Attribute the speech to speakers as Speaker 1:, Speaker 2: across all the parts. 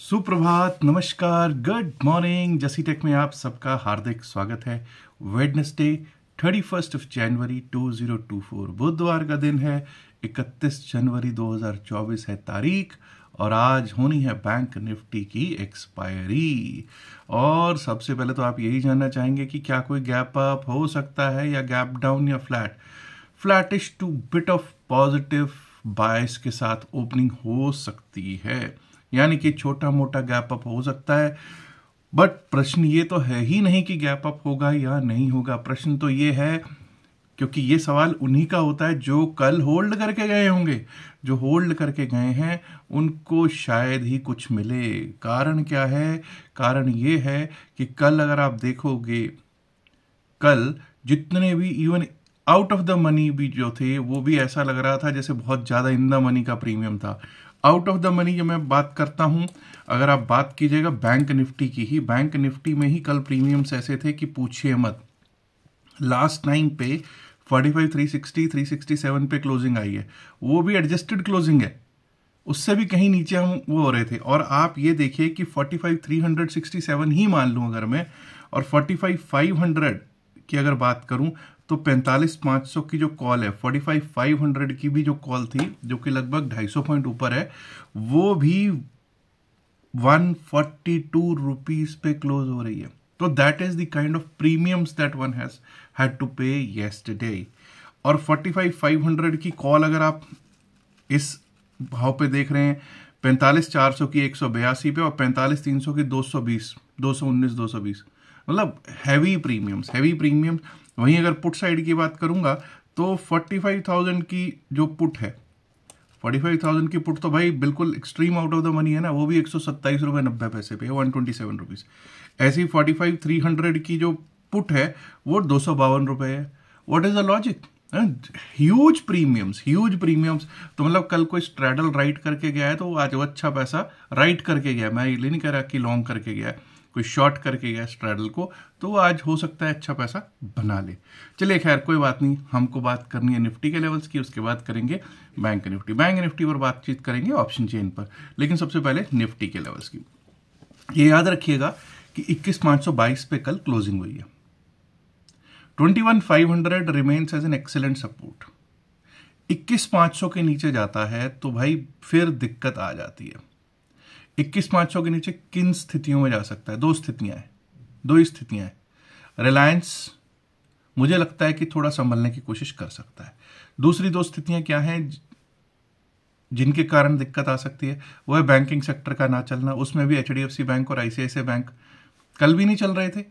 Speaker 1: सुप्रभात नमस्कार good morning जसी टेक में आप सबका हार्दिक स्वागत है Wednesday thirty first of January 2024 बुधवार का दिन है 31 जनवरी 2024 है तारीख और आज होनी है बैंक निफ्टी की एक्सपायरी और सबसे पहले तो आप यही जानना चाहेंगे कि क्या कोई गैप अप हो सकता है या गैप डाउन या flat flattish to bit of positive bias के साथ ओपनिंग हो सकती है यानी कि छोटा मोटा गैप अप हो सकता है बट प्रश्न ये तो है ही नहीं कि गैप अप होगा या नहीं होगा प्रश्न तो ये है क्योंकि ये सवाल उन्हीं का होता है जो कल होल्ड करके गए होंगे जो होल्ड करके गए हैं उनको शायद ही कुछ मिले कारण क्या है कारण ये है कि कल अगर आप देखोगे कल जितने भी even out of the money भी जो थे वो भी ऐसा लग रहा था जैसे बहुत ज़्यादा इन द मनी का प्रीमियम था आउट ऑफ द मनी जो मैं बात करता हूं अगर आप बात कीजिएगा बैंक निफ्टी की ही बैंक निफ्टी में ही कल प्रीमियम्स ऐसे थे कि पूछिए मत लास्ट टाइम पे 45 360 367 पे क्लोजिंग आई है वो भी एडजस्टेड क्लोजिंग है उससे भी कहीं नीचे हम वो हो रहे थे और आप ये देखिए कि 45 367 ही मान लू अगर मैं और 45 500 की अगर बात करूँ तो पैंतालीस पाँच सौ की जो कॉल है फोर्टी फाइव फाइव हंड्रेड की भी जो कॉल थी जो कि लगभग ढाई सौ पॉइंट ऊपर है वो भी वन फोर्टी टू रुपीज़ पे क्लोज हो रही है तो that is the kind of premiums that one has had to pay yesterday और फोर्टी फाइव फाइव हंड्रेड की कॉल अगर आप इस भाव पे देख रहे हैं पैंतालीस चार सौ की एक सौ बयासी पे और पैंतालीस तीन सौ की दो सौ बीस दो सौ उन्नीस दो सौ बीस मतलब हैवी प्रीमियम्स हैवी प्रीमियम्स वहीं अगर पुट साइड की बात करूंगा तो 45,000 की जो पुट है 45,000 की पुट तो भाई बिल्कुल extreme out of the money है ना वो भी एक सौ सत्ताईस रुपये नब्बे पैसे पे वन ट्वेंटी सेवन रुपीज़ ऐसी फोर्टी फाइव थ्री हंड्रेड की जो पुट है वो दो सौ बावन रुपये है what is the logic huge premiums huge premiums तो मतलब कल कोई स्ट्रैडल राइट करके गया है तो आज वो अच्छा पैसा राइट करके गया मैं ये नहीं कह रहा कि लॉन्ग करके गया है कोई शॉर्ट करके गया स्ट्रैडल को तो वो आज हो सकता है अच्छा पैसा बना ले चलिए खैर कोई बात नहीं हमको बात करनी है निफ्टी के लेवल्स की उसके बाद करेंगे बैंक निफ्टी बैंक निफ्टी पर बातचीत करेंगे ऑप्शन चेन पर लेकिन सबसे पहले निफ्टी के लेवल्स की ये याद रखिएगा कि इक्कीस सौ बाईस पे कल क्लोजिंग हुई है twenty one five hundred remains as an excellent support इक्कीस सौ के नीचे जाता है तो भाई फिर दिक्कत आ जाती है इक्कीस पांच सौ के नीचे किन स्थितियों में जा सकता है दो स्थितियां हैं दो ही स्थितियां हैं रिलायंस मुझे लगता है कि थोड़ा संभलने की कोशिश कर सकता है दूसरी दो स्थितियां क्या हैं जिनके कारण दिक्कत आ सकती है वह बैंकिंग सेक्टर का ना चलना उसमें भी एच बैंक और आईसीआईसी बैंक कल भी नहीं चल रहे थे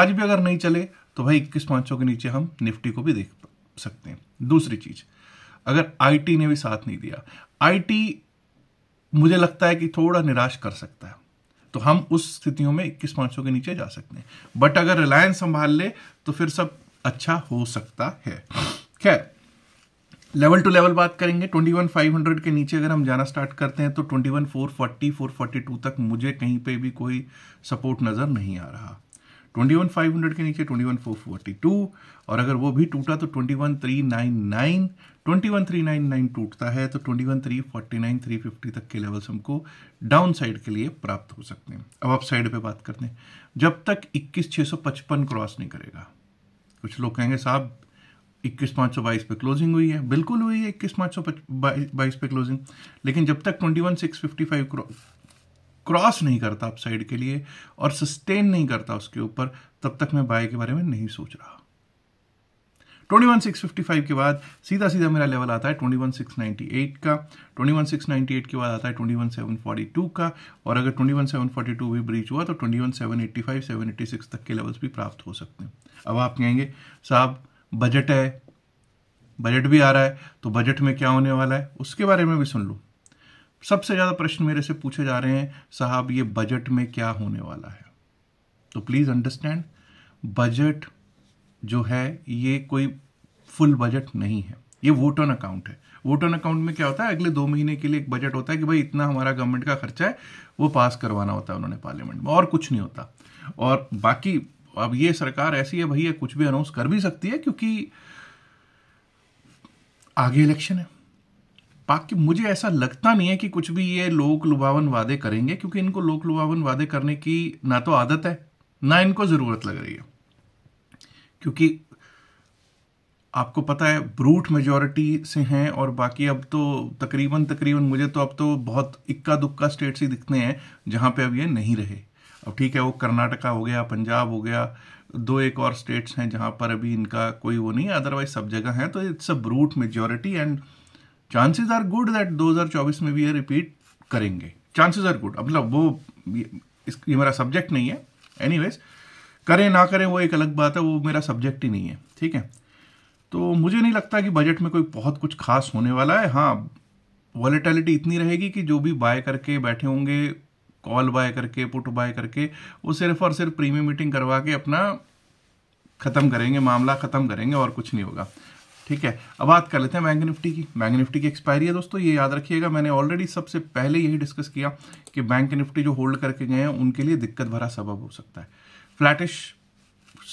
Speaker 1: आज भी अगर नहीं चले तो भाई इक्कीस पाँच के नीचे हम निफ्टी को भी देख सकते हैं दूसरी चीज अगर आईटी ने भी साथ नहीं दिया आईटी मुझे लगता है कि थोड़ा निराश कर सकता है तो हम उस स्थितियों में इक्कीस पांच के नीचे जा सकते हैं बट अगर रिलायंस संभाल ले तो फिर सब अच्छा हो सकता है खैर लेवल टू लेवल बात करेंगे 21,500 के नीचे अगर हम जाना स्टार्ट करते हैं तो 21,440, 442 तक मुझे कहीं पे भी कोई सपोर्ट नज़र नहीं आ रहा ट्वेंटी वन फाइव हंड्रेड के नीचे twenty one four forty two और अगर वो भी टूटा तो twenty one three nine nine twenty one three nine nine टूटता है तो twenty one three forty nine three fifty तक के लेवल्स हमको डाउन साइड के लिए प्राप्त हो सकते हैं अब आप साइड पर बात करते हैं जब तक इक्कीस छः सौ पचपन क्रॉस नहीं करेगा कुछ लोग कहेंगे साहब इक्कीस पाँच सौ बाईस पे क्लोजिंग हुई है बिल्कुल हुई है इक्कीस पाँच सौ बाईस पे क्लोजिंग लेकिन जब तक twenty one six fifty five cross नहीं करता अपसाइड के लिए और सस्टेन नहीं करता उसके ऊपर तब तक मैं बाय के बारे में नहीं सोच रहा 21655 के बाद सीधा सीधा मेरा लेवल आता है 21698 का 21698 के बाद आता है 21742 का और अगर 21742 भी ब्रीच हुआ तो 21785 786 तक के लेवल्स भी प्राप्त हो सकते हैं अब आप कहेंगे साहब बजट है बजट भी आ रहा है तो बजट में क्या होने वाला है उसके बारे में भी सुन लूँ सबसे ज़्यादा प्रश्न मेरे से पूछे जा रहे हैं साहब ये बजट में क्या होने वाला है तो प्लीज़ अंडरस्टैंड बजट जो है ये कोई फुल बजट नहीं है ये वोट ऑन अकाउंट है वोट ऑन अकाउंट में क्या होता है अगले दो महीने के लिए एक बजट होता है कि भाई इतना हमारा गवर्नमेंट का खर्चा है वो पास करवाना होता है उन्होंने पार्लियामेंट में और कुछ नहीं होता और बाकी अब ये सरकार ऐसी है भैया कुछ भी अनाउंस कर भी सकती है क्योंकि आगे इलेक्शन है बाकी मुझे ऐसा लगता नहीं है कि कुछ भी ये लोक लुभावन वादे करेंगे क्योंकि इनको लोक लुभावन वादे करने की ना तो आदत है ना इनको ज़रूरत लग रही है क्योंकि आपको पता है ब्रूट मेजोरिटी से हैं और बाकी अब तो तकरीबन तकरीबन मुझे तो अब तो बहुत इक्का दुक्का स्टेट्स ही दिखते हैं जहां पे अब ये नहीं रहे अब ठीक है वो कर्नाटका हो गया पंजाब हो गया दो एक और स्टेट्स हैं जहां पर अभी इनका कोई वो नहीं अदरवाइज सब जगह है तो it's a brute majority and chances are good that 2024 में भी ये रिपीट करेंगे चांसेस आर गुड मतलब वो ये मेरा सब्जेक्ट नहीं है एनी करें ना करें वो एक अलग बात है वो मेरा सब्जेक्ट ही नहीं है ठीक है तो मुझे नहीं लगता कि बजट में कोई बहुत कुछ खास होने वाला है हाँ वॉलेटिलिटी इतनी रहेगी कि जो भी बाय करके बैठे होंगे कॉल बाय करके पुट बाय करके वो सिर्फ और सिर्फ प्रीमियम मीटिंग करवा के अपना ख़त्म करेंगे मामला ख़त्म करेंगे और कुछ नहीं होगा ठीक है अब बात कर लेते हैं बैंक निफ्टी की बैंक निफ्टी की एक्सपायरी है दोस्तों ये याद रखिएगा मैंने ऑलरेडी सबसे पहले यही डिस्कस किया कि बैंक निफ्टी जो होल्ड करके गए हैं उनके लिए दिक्कत भरा सबब हो सकता है फ्लैटिश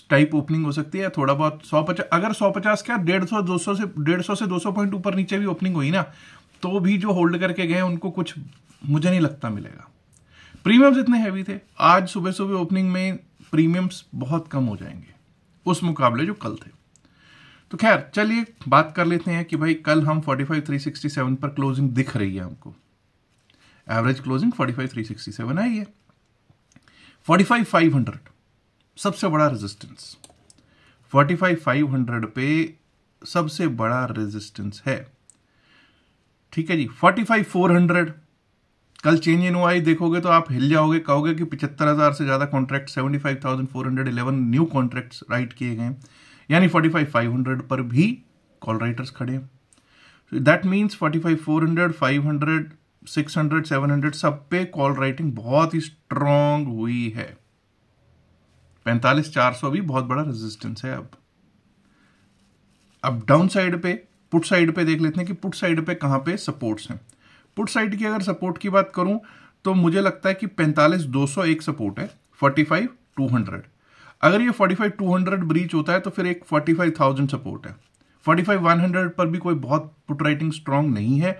Speaker 1: टाइप ओपनिंग हो सकती है थोड़ा बहुत सौ पचास अगर सौ पचास क्या डेढ़ सौ दो सौ से डेढ़ सौ से दो सौ पॉइंट ऊपर नीचे भी ओपनिंग हुई ना तो भी जो होल्ड करके गए उनको कुछ मुझे नहीं लगता मिलेगा प्रीमियम्स इतने हैवी थे आज सुबह सुबह ओपनिंग में प्रीमियम्स बहुत कम हो जाएंगे उस मुकाबले जो कल थे तो खैर चलिए बात कर लेते हैं कि भाई कल हम 45,367 पर क्लोजिंग दिख रही है हमको एवरेज क्लोजिंग 45,367 आई है 45,500 सबसे बड़ा रेजिस्टेंस 45,500 पे सबसे बड़ा रेजिस्टेंस है ठीक है जी 45,400 कल चेंज इन हुआ देखोगे तो आप हिल जाओगे कहोगे कि 75,000 से ज़्यादा कॉन्ट्रैक्ट 75,411 न्यू कॉन्ट्रैक्ट्स राइट किए गए हैं यानी 45500 पर भी कॉल राइटर्स खड़े हैं दैट मीन्स सिक्स 500 600 700 सब पे कॉल राइटिंग बहुत ही स्ट्रांग हुई है पैंतालीस चार सौ भी बहुत बड़ा रेजिस्टेंस है अब अब डाउन साइड पे पुट साइड पे देख लेते हैं कि पुट साइड पे कहाँ पे सपोर्ट्स हैं पुट साइड की अगर सपोर्ट की बात करूं तो मुझे लगता है कि पैंतालीस दो सौ एक सपोर्ट है फोर्टी फाइव टू हंड्रेड अगर ये 45200 ब्रीच होता है तो फिर एक 45,000 सपोर्ट है 45100 पर भी कोई बहुत पुट राइटिंग स्ट्रांग नहीं है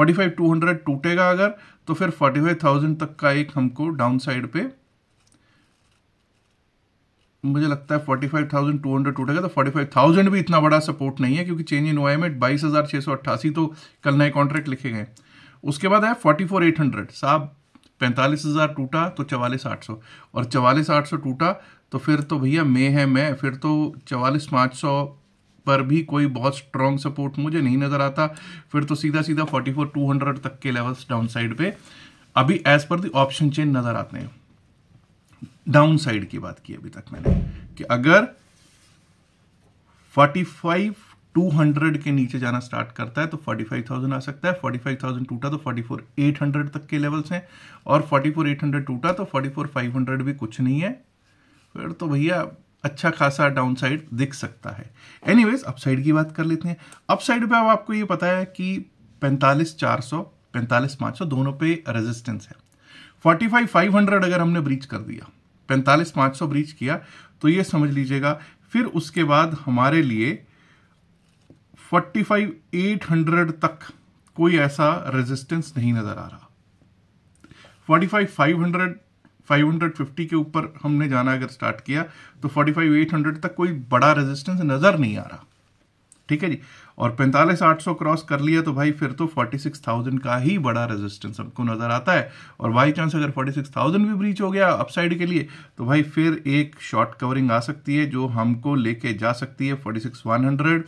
Speaker 1: 45200 टूटेगा अगर तो फिर 45,000 तक का एक हमको डाउन साइड पे मुझे लगता है 45,200 टूटेगा तो 45,000 भी इतना बड़ा सपोर्ट नहीं है क्योंकि चेंज इन वाई में बाईस तो कल नए कॉन्ट्रैक्ट लिखे गए उसके बाद है फोर्टी साहब पैंतालीस हज़ार टूटा तो चवालीस आठ सौ और चवालीस आठ सौ टूटा तो फिर तो भैया मे है मैं फिर तो चवालीस पाँच सौ पर भी कोई बहुत स्ट्रॉन्ग सपोर्ट मुझे नहीं नज़र आता फिर तो सीधा सीधा फोर्टी फोर टू हंड्रेड तक के लेवल्स डाउन साइड पे अभी as per the option chain नज़र आते हैं डाउन साइड की बात की अभी तक मैंने कि अगर 45 200 के नीचे जाना स्टार्ट करता है तो 45,000 आ सकता है 45,000 टूटा तो हंड्रेड तक के लेवल्स हैं और हंड्रेड टूटा तो हंड्रेड भी कुछ नहीं है फिर तो भैया अच्छा खासा डाउनसाइड दिख सकता है एनीवेज अपसाइड की बात कर लेते हैं अपसाइड पे अब आपको ये पता है कि पैंतालीस चार सौ पैंतालीस सौ दोनों पे रेजिस्टेंस है फोर्टी फाइव फाइव हंड्रेड अगर हमने ब्रीच कर दिया पैंतालीस पांच सौ ब्रीच किया तो ये समझ लीजिएगा फिर उसके बाद हमारे लिए फोर्टी फाइव एट हंड्रेड तक कोई ऐसा रेजिस्टेंस नहीं नज़र आ रहा फोर्टी फाइव फाइव हंड्रेड 550 के ऊपर हमने जाना अगर स्टार्ट किया तो 45,800 तक कोई बड़ा रेजिस्टेंस नज़र नहीं आ रहा ठीक है जी और 45,800 क्रॉस कर लिया तो भाई फिर तो 46,000 का ही बड़ा रेजिस्टेंस हमको नज़र आता है और बाई चांस अगर 46,000 भी ब्रीच हो गया अपसाइड के लिए तो भाई फिर एक शॉर्ट कवरिंग आ सकती है जो हमको लेके जा सकती है फोर्टी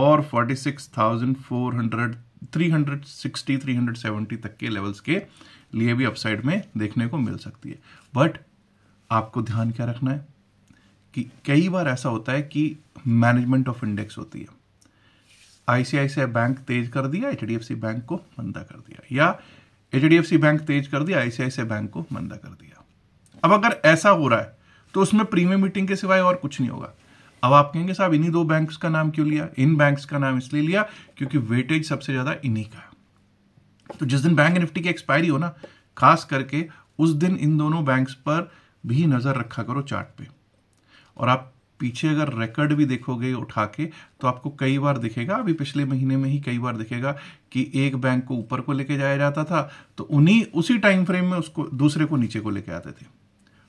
Speaker 1: और फोर्टी 360 370 तक के लेवल्स के लिए भी अपसाइड में देखने को मिल सकती है बट आपको ध्यान क्या रखना है कि कई बार ऐसा होता है कि मैनेजमेंट ऑफ इंडेक्स होती है आईसीआईसीआई बैंक तेज कर दिया एच बैंक को मंदा कर दिया या एच बैंक तेज कर दिया आईसीआईसीआई बैंक को मंदा कर दिया अब अगर ऐसा हो रहा है तो उसमें प्रीमियम मीटिंग के सिवाय और कुछ नहीं होगा अब आप कहेंगे साहब इन्हीं दो बैंक्स का नाम क्यों लिया इन बैंक्स का नाम इसलिए लिया क्योंकि वेटेज सबसे ज़्यादा इन्हीं का तो जिस दिन बैंक निफ्टी की एक्सपायरी हो ना खास करके उस दिन इन दोनों बैंक्स पर भी नज़र रखा करो चार्ट पे और आप पीछे अगर रिकॉर्ड भी देखोगे उठा के तो आपको कई बार दिखेगा अभी पिछले महीने में ही कई बार दिखेगा कि एक बैंक को ऊपर को लेके जाया जाता था तो उन्हीं उसी टाइम फ्रेम में उसको दूसरे को नीचे को लेके आते थे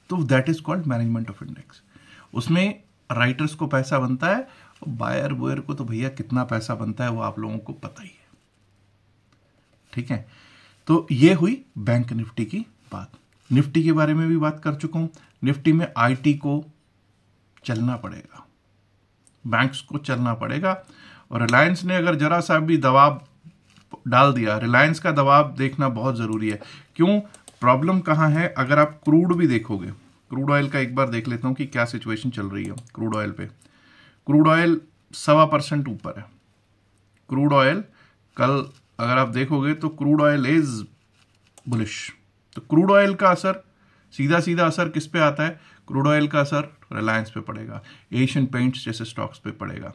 Speaker 1: तो that is called management of index उसमें राइटर्स को पैसा बनता है और बायर बोयर को तो भैया कितना पैसा बनता है वो आप लोगों को पता ही है ठीक है तो ये हुई बैंक निफ्टी की बात निफ्टी के बारे में भी बात कर चुका हूं निफ्टी में आईटी को चलना पड़ेगा बैंक्स को चलना पड़ेगा और रिलायंस ने अगर जरा सा भी दबाव डाल दिया रिलायंस का दबाव देखना बहुत ज़रूरी है क्यों प्रॉब्लम कहाँ है अगर आप क्रूड भी देखोगे क्रूड ऑयल का एक बार देख लेता हूँ कि क्या सिचुएशन चल रही है क्रूड ऑयल पे क्रूड ऑयल सवा परसेंट ऊपर है क्रूड ऑयल कल अगर आप देखोगे तो क्रूड ऑयल इज बुलिश तो क्रूड ऑयल का असर सीधा सीधा असर किस पे आता है क्रूड ऑयल का असर रिलायंस पे पड़ेगा एशियन पेंट्स जैसे स्टॉक्स पे पड़ेगा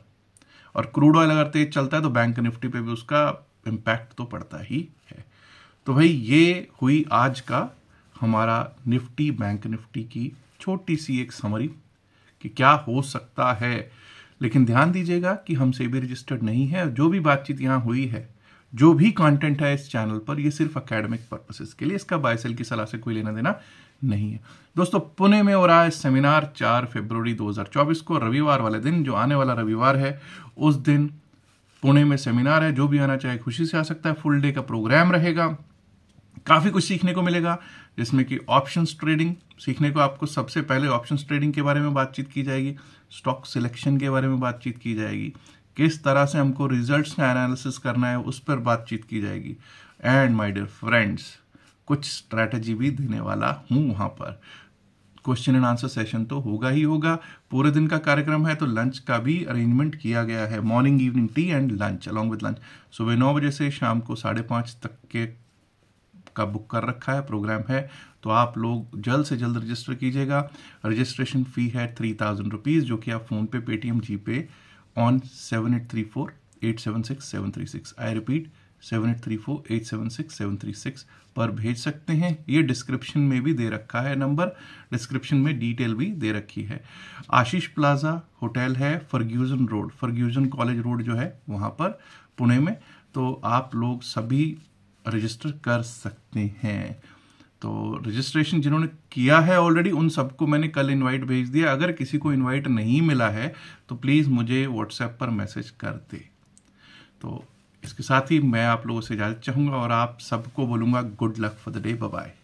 Speaker 1: और क्रूड ऑयल अगर तेज चलता है तो बैंक निफ्टी पे भी उसका इम्पैक्ट तो पड़ता ही है तो भाई ये हुई आज का हमारा निफ्टी बैंक निफ्टी की छोटी सी एक समरी कि क्या हो सकता है लेकिन ध्यान दीजिएगा कि हम सेबी रजिस्टर्ड नहीं है जो भी बातचीत यहाँ हुई है जो भी कंटेंट है इस चैनल पर ये सिर्फ अकेडमिक पर्पसेस के लिए इसका बायसेल की सलाह से कोई लेना देना नहीं है दोस्तों पुणे में हो रहा है सेमिनार 4 फरवरी 2024 को रविवार वाले दिन जो आने वाला रविवार है उस दिन पुणे में सेमिनार है जो भी आना चाहे खुशी से आ सकता है फुल डे का प्रोग्राम रहेगा काफ़ी कुछ सीखने को मिलेगा जिसमें कि ऑप्शंस ट्रेडिंग सीखने को आपको सबसे पहले ऑप्शंस ट्रेडिंग के बारे में बातचीत की जाएगी स्टॉक सिलेक्शन के बारे में बातचीत की जाएगी किस तरह से हमको रिजल्ट्स का एनालिसिस करना है उस पर बातचीत की जाएगी एंड माय डियर फ्रेंड्स कुछ स्ट्रैटेजी भी देने वाला हूँ वहाँ पर क्वेश्चन एंड आंसर सेशन तो होगा ही होगा पूरे दिन का कार्यक्रम है तो लंच का भी अरेंजमेंट किया गया है morning evening tea and lunch along with lunch सुबह नौ बजे से शाम को साढ़े पाँच तक के का बुक कर रखा है प्रोग्राम है तो आप लोग जल्द से जल्द रजिस्टर कीजिएगा रजिस्ट्रेशन फ़ी है थ्री थाउजेंड रुपीज़ जो कि आप फोन पे Paytm G Pay on seven eight three four eight seven six seven three six I repeat seven eight three four eight seven six seven three six पर भेज सकते हैं ये डिस्क्रिप्शन में भी दे रखा है नंबर डिस्क्रिप्शन में डिटेल भी दे रखी है आशीष प्लाजा होटल है Fergusson road Fergusson college road जो है वहाँ पर पुणे में तो आप लोग सभी रजिस्टर कर सकते हैं तो रजिस्ट्रेशन जिन्होंने किया है ऑलरेडी उन सबको मैंने कल इनवाइट भेज दिया अगर किसी को इनवाइट नहीं मिला है तो प्लीज़ मुझे व्हाट्सएप पर मैसेज कर दे तो इसके साथ ही मैं आप लोगों से इजाज़त चाहूँगा और आप सबको बोलूँगा good luck for the day bye